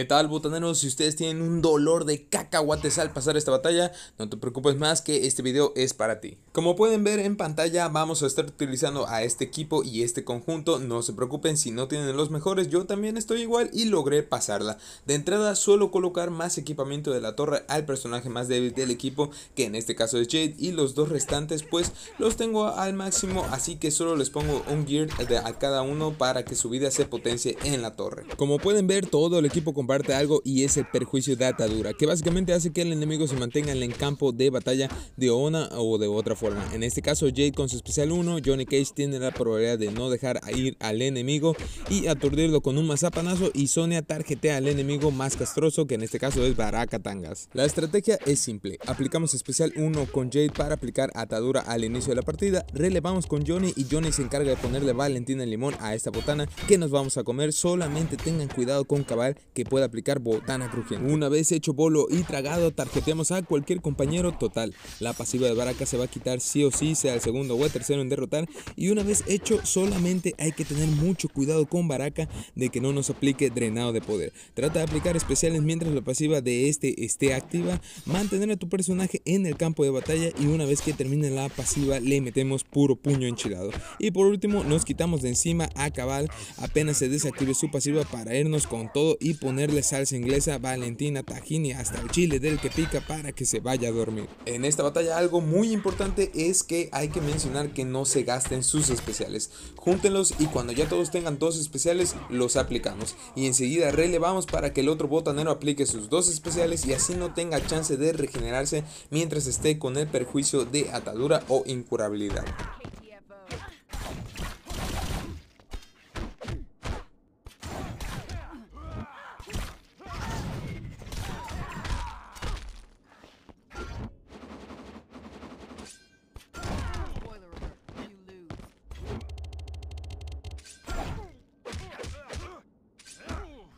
¿Qué tal, botaneros? Si ustedes tienen un dolor de cacahuates al pasar esta batalla, no te preocupes más que este video es para ti. Como pueden ver en pantalla, vamos a estar utilizando a este equipo y este conjunto. No se preocupen si no tienen los mejores, yo también estoy igual y logré pasarla. De entrada, suelo colocar más equipamiento de la torre al personaje más débil del equipo, que en este caso es Jade, y los dos restantes pues los tengo al máximo, así que solo les pongo un gear a cada uno para que su vida se potencie en la torre. Como pueden ver, todo el equipo completo parte algo y ese perjuicio de atadura, que básicamente hace que el enemigo se mantenga en el campo de batalla de una o de otra forma. En este caso, Jade con su especial 1, Johnny Cage tiene la probabilidad de no dejar ir al enemigo y aturdirlo con un mazapanazo y Sonia tarjetea al enemigo más castroso, que en este caso es Baraka Tangas. La estrategia es simple, aplicamos especial 1 con Jade para aplicar atadura al inicio de la partida, relevamos con Johnny y Johnny se encarga de ponerle Valentina en limón a esta botana que nos vamos a comer, solamente tengan cuidado con Cabal que puede aplicar botana crujiente. Una vez hecho bolo y tragado, tarjeteamos a cualquier compañero total. La pasiva de Baraka se va a quitar sí o sí, sea el segundo o el tercero en derrotar. Y una vez hecho, solamente hay que tener mucho cuidado con Baraka de que no nos aplique drenado de poder. Trata de aplicar especiales mientras la pasiva de este esté activa, mantener a tu personaje en el campo de batalla y una vez que termine la pasiva le metemos puro puño enchilado. Y por último, nos quitamos de encima a Cabal apenas se desactive su pasiva para irnos con todo y poner ponerle salsa inglesa, valentina, tajini, hasta el chile del que pica para que se vaya a dormir. En esta batalla algo muy importante es que hay que mencionar que no se gasten sus especiales. Júntenlos y cuando ya todos tengan dos especiales los aplicamos. Y enseguida relevamos para que el otro botanero aplique sus dos especiales y así no tenga chance de regenerarse mientras esté con el perjuicio de atadura o incurabilidad.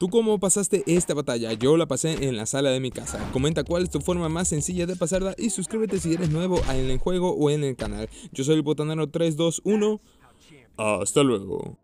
¿Tú cómo pasaste esta batalla? Yo la pasé en la sala de mi casa. Comenta cuál es tu forma más sencilla de pasarla y suscríbete si eres nuevo en el juego o en el canal. Yo soy el botanero 321. Hasta luego.